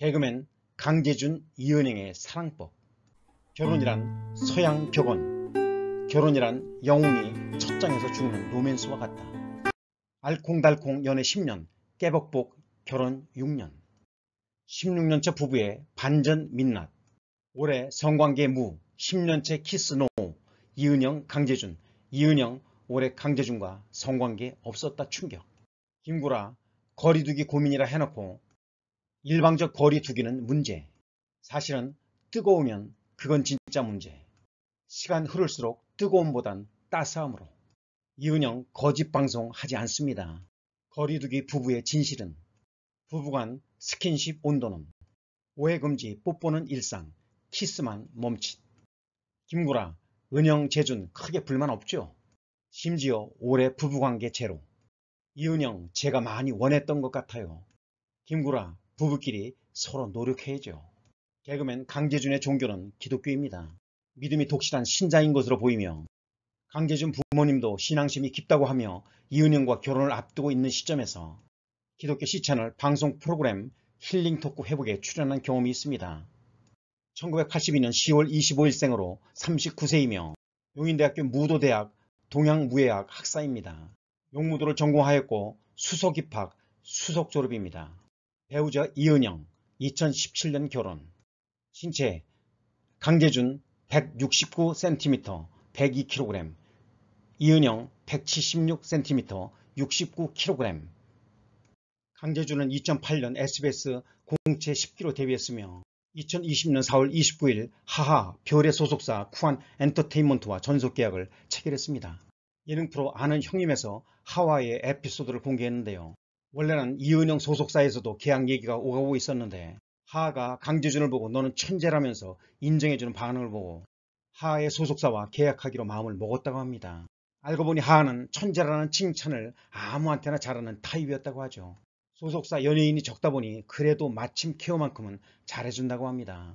개그맨 강재준 이은행의 사랑법 결혼이란 서양 벽원 결혼이란 영웅이 첫 장에서 죽는 로맨스와 같다 알콩달콩 연애 10년 깨벅복 결혼 6년 16년차 부부의 반전 민낯 올해 성관계 무 10년째 키스 노 이은영 강재준 이은영 올해 강재준과 성관계 없었다 충격 김구라 거리두기 고민이라 해놓고 일방적 거리 두기는 문제. 사실은 뜨거우면 그건 진짜 문제. 시간 흐를수록 뜨거움보단 따스함으로. 이은영 거짓 방송 하지 않습니다. 거리두기 부부의 진실은 부부간 스킨십 온도는 오해금지 뽀뽀는 일상 키스만 멈칫. 김구라, 은영, 재준 크게 불만 없죠? 심지어 올해 부부관계 제로. 이은영 제가 많이 원했던 것 같아요. 김구라 부부끼리 서로 노력해야죠. 개그맨 강재준의 종교는 기독교입니다. 믿음이 독실한 신자인 것으로 보이며 강재준 부모님도 신앙심이 깊다고 하며 이은영과 결혼을 앞두고 있는 시점에서 기독교 시채널 방송 프로그램 힐링 토크 회복에 출연한 경험이 있습니다. 1982년 10월 25일 생으로 39세이며 용인대학교 무도대학 동양무예학 학사입니다. 용무도를 전공하였고 수석 입학, 수석 졸업입니다. 배우자 이은영 2017년 결혼 신체 강재준 169cm 102kg 이은영 176cm 69kg 강재준은 2008년 SBS 공채 10기로 데뷔했으며 2020년 4월 29일 하하 별의 소속사 쿠안 엔터테인먼트와 전속계약을 체결했습니다. 예능 프로 아는 형님에서 하와의 에피소드를 공개했는데요. 원래는 이은영 소속사에서도 계약 얘기가 오가고 있었는데 하하가 강재준을 보고 너는 천재라면서 인정해주는 반응을 보고 하하의 소속사와 계약하기로 마음을 먹었다고 합니다. 알고 보니 하하는 천재라는 칭찬을 아무한테나 잘하는 타입이었다고 하죠. 소속사 연예인이 적다 보니 그래도 마침 케어만큼은 잘해준다고 합니다.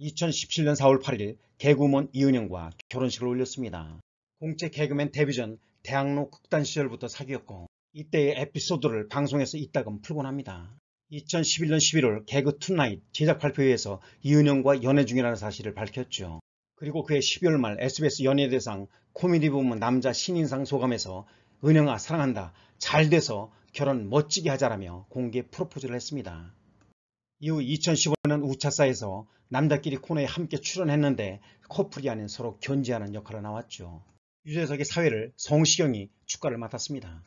(2017년 4월 8일) 개구먼 이은영과 결혼식을 올렸습니다. 공채 개그맨 데뷔 전 대학로 극단 시절부터 사귀었고 이때의 에피소드를 방송에서 이따금 풀곤 합니다. 2011년 11월 개그 투나잇 제작 발표회에서 이은영과 연애 중이라는 사실을 밝혔죠. 그리고 그해 12월 말 SBS 연예대상 코미디 부문 남자 신인상 소감에서 은영아 사랑한다 잘 돼서 결혼 멋지게 하자라며 공개 프로포즈를 했습니다. 이후 2015년 우차사에서 남자끼리 코너에 함께 출연했는데 커플이 아닌 서로 견제하는 역할을 나왔죠. 유재석의 사회를 성시경이 축가를 맡았습니다.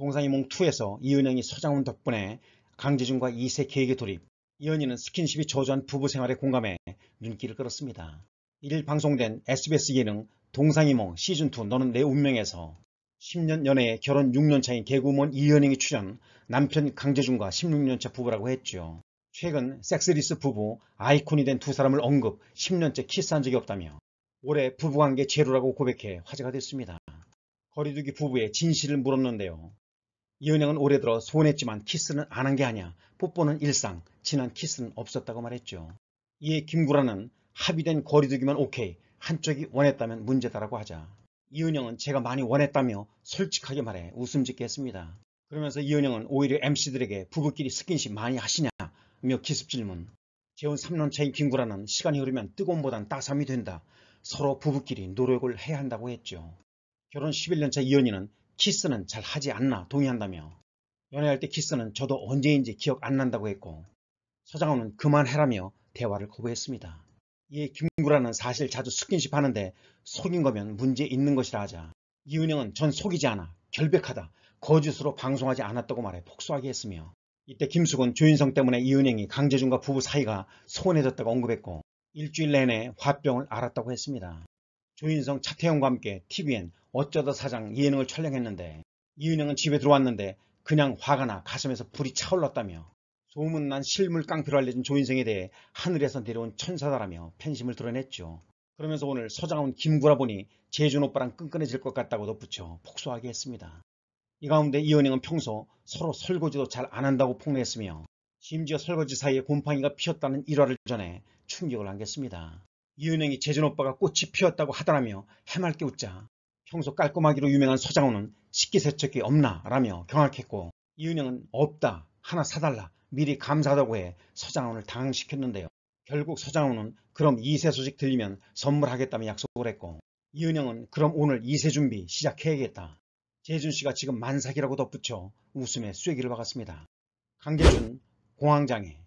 동상이몽2에서 이은영이 서장훈 덕분에 강재준과 이세 계획의 돌입, 이은이는 스킨십이 저조한 부부 생활에 공감해 눈길을 끌었습니다. 1일 방송된 SBS 예능 동상이몽 시즌2 너는 내 운명에서 10년 연애에 결혼 6년차인 개구먼 이현영이 출연 남편 강재준과 16년차 부부라고 했죠. 최근 섹스리스 부부 아이콘이 된 두 사람을 언급 10년째 키스한 적이 없다며 올해 부부관계 제로라고 고백해 화제가 됐습니다. 거리두기 부부의 진실을 물었는데요. 이은영은 올해 들어 소원했지만 키스는 안 한 게아냐 뽀뽀는 일상, 지난 키스는 없었다고 말했죠. 이에 김구라는 합의된 거리두기만 오케이, 한쪽이 원했다면 문제다라고 하자. 이은영은 제가 많이 원했다며 솔직하게 말해 웃음 짓게 했습니다. 그러면서 이은영은 오히려 MC들에게 부부끼리 스킨십 많이 하시냐며 기습 질문. 재혼 3년차인 김구라는 시간이 흐르면 뜨거움보단 따삼이 된다. 서로 부부끼리 노력을 해야 한다고 했죠. 결혼 11년차 이현이는 키스는 잘 하지 않나 동의한다며 연애할 때 키스는 저도 언제인지 기억 안 난다고 했고 서장훈은 그만해라며 대화를 거부했습니다. 이에 김구라는 사실 자주 스킨십 하는데 속인 거면 문제 있는 것이라 하자 이은영은 전 속이지 않아 결백하다 거짓으로 방송하지 않았다고 말해 폭소하게 했으며 이때 김숙은 조인성 때문에 이은영이 강재준과 부부 사이가 소원해졌다고 언급했고 일주일 내내 화병을 앓았다고 했습니다. 조인성 차태현과 함께 TVN 어쩌다 사장 예능을 촬영했는데 이은영은 집에 들어왔는데 그냥 화가 나 가슴에서 불이 차올랐다며 소문난 실물 깡패로 알려진 조인성에 대해 하늘에서 내려온 천사다라며 팬심을 드러냈죠. 그러면서 오늘 서장훈 김구라 보니 재준 오빠랑 끈끈해질 것 같다고 덧붙여 폭소하게 했습니다. 이 가운데 이은영은 평소 서로 설거지도 잘 안한다고 폭로했으며 심지어 설거지 사이에 곰팡이가 피었다는 일화를 전해 충격을 안겼습니다. 이은행이 재준 오빠가 꽃이 피었다고 하더라며 해맑게 웃자 평소 깔끔하기로 유명한 서장훈은 식기세척기 없나? 라며 경악했고 이은영은 없다. 하나 사달라. 미리 감사하다고 해 서장훈을 당황시켰는데요. 결국 서장훈은 그럼 2세 소식 들리면 선물하겠다며 약속을 했고 이은영은 그럼 오늘 2세 준비 시작해야겠다. 재준씨가 지금 만삭이라고 덧붙여 웃음에 쐐기를 박았습니다. 강재준 공황장애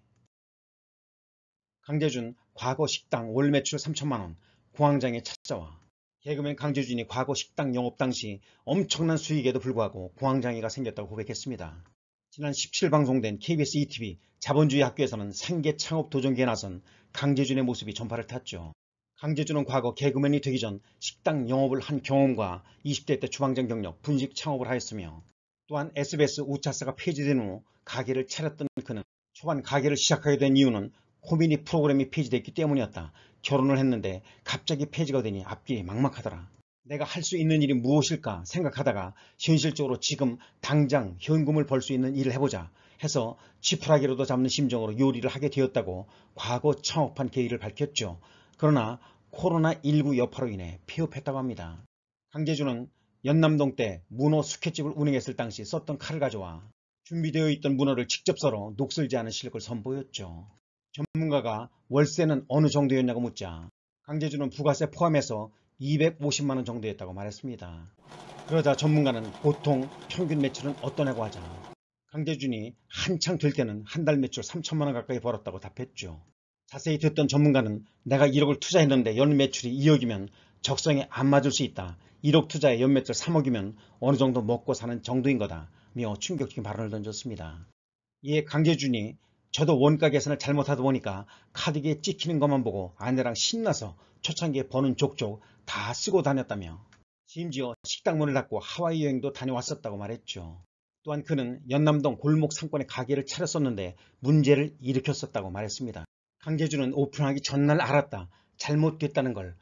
강재준 과거 식당 월 매출 3천만원 공황장에 찾아와 개그맨 강재준이 과거 식당 영업 당시 엄청난 수익에도 불구하고 공황장애가 생겼다고 고백했습니다. 지난 17일 방송된 KBS ETV 자본주의 학교에서는 생계 창업 도전기에 나선 강재준의 모습이 전파를 탔죠. 강재준은 과거 개그맨이 되기 전 식당 영업을 한 경험과 20대 때 주방장 경력, 분식 창업을 하였으며 또한 SBS 우차사가 폐지된 후 가게를 차렸던 그는 초반 가게를 시작하게 된 이유는 호민이 프로그램이 폐지됐기 때문이었다. 결혼을 했는데 갑자기 폐지가 되니 앞길이 막막하더라. 내가 할 수 있는 일이 무엇일까 생각하다가 현실적으로 지금 당장 현금을 벌 수 있는 일을 해보자 해서 지푸라기로도 잡는 심정으로 요리를 하게 되었다고 과거 창업한 계기를 밝혔죠. 그러나 코로나19 여파로 인해 폐업했다고 합니다. 강재준은 연남동 때 문어 수켓집을 운영했을 당시 썼던 칼을 가져와 준비되어 있던 문어를 직접 썰어 녹슬지 않은 실력을 선보였죠. 전문가가 월세는 어느 정도였냐고 묻자 강재준은 부가세 포함해서 250만원 정도였다고 말했습니다. 그러자 전문가는 보통 평균 매출은 어떠냐고 하자 강재준이 한창 될 때는 한 달 매출 3천만원 가까이 벌었다고 답했죠. 자세히 듣던 전문가는 내가 1억을 투자했는데 연 매출이 2억이면 적성에 안 맞을 수 있다. 1억 투자에 연 매출 3억이면 어느 정도 먹고 사는 정도인 거다. 며 충격적인 발언을 던졌습니다. 이에 강재준이 저도 원가 계산을 잘못하다 보니까 카드기에 찍히는 것만 보고 아내랑 신나서 초창기에 버는 족족 다 쓰고 다녔다며 심지어 식당 문을 닫고 하와이 여행도 다녀왔었다고 말했죠. 또한 그는 연남동 골목 상권에 가게를 차렸었는데 문제를 일으켰었다고 말했습니다. 강재준은 오픈하기 전날 알았다. 잘못됐다는 걸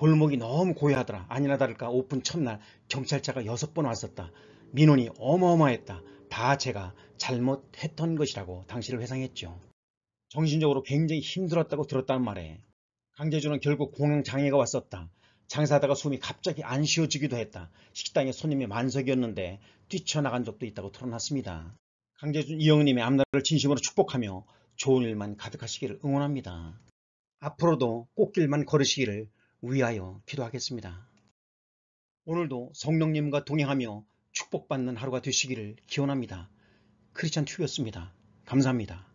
골목이 너무 고요하더라. 아니나 다를까 오픈 첫날 경찰차가 여섯 번 왔었다. 민원이 어마어마했다. 다 제가 잘못했던 것이라고 당시를 회상했죠. 정신적으로 굉장히 힘들었다고 들었다는 말에 강재준은 결국 공황장애가 왔었다. 장사하다가 숨이 갑자기 안 쉬어지기도 했다. 식당에 손님이 만석이었는데 뛰쳐나간 적도 있다고 털어놨습니다. 강재준 이영우님의 앞날을 진심으로 축복하며 좋은 일만 가득하시기를 응원합니다. 앞으로도 꽃길만 걸으시기를 위하여 기도하겠습니다. 오늘도 성령님과 동행하며 축복받는 하루가 되시기를 기원합니다. 크리스찬 튜브였습니다. 감사합니다.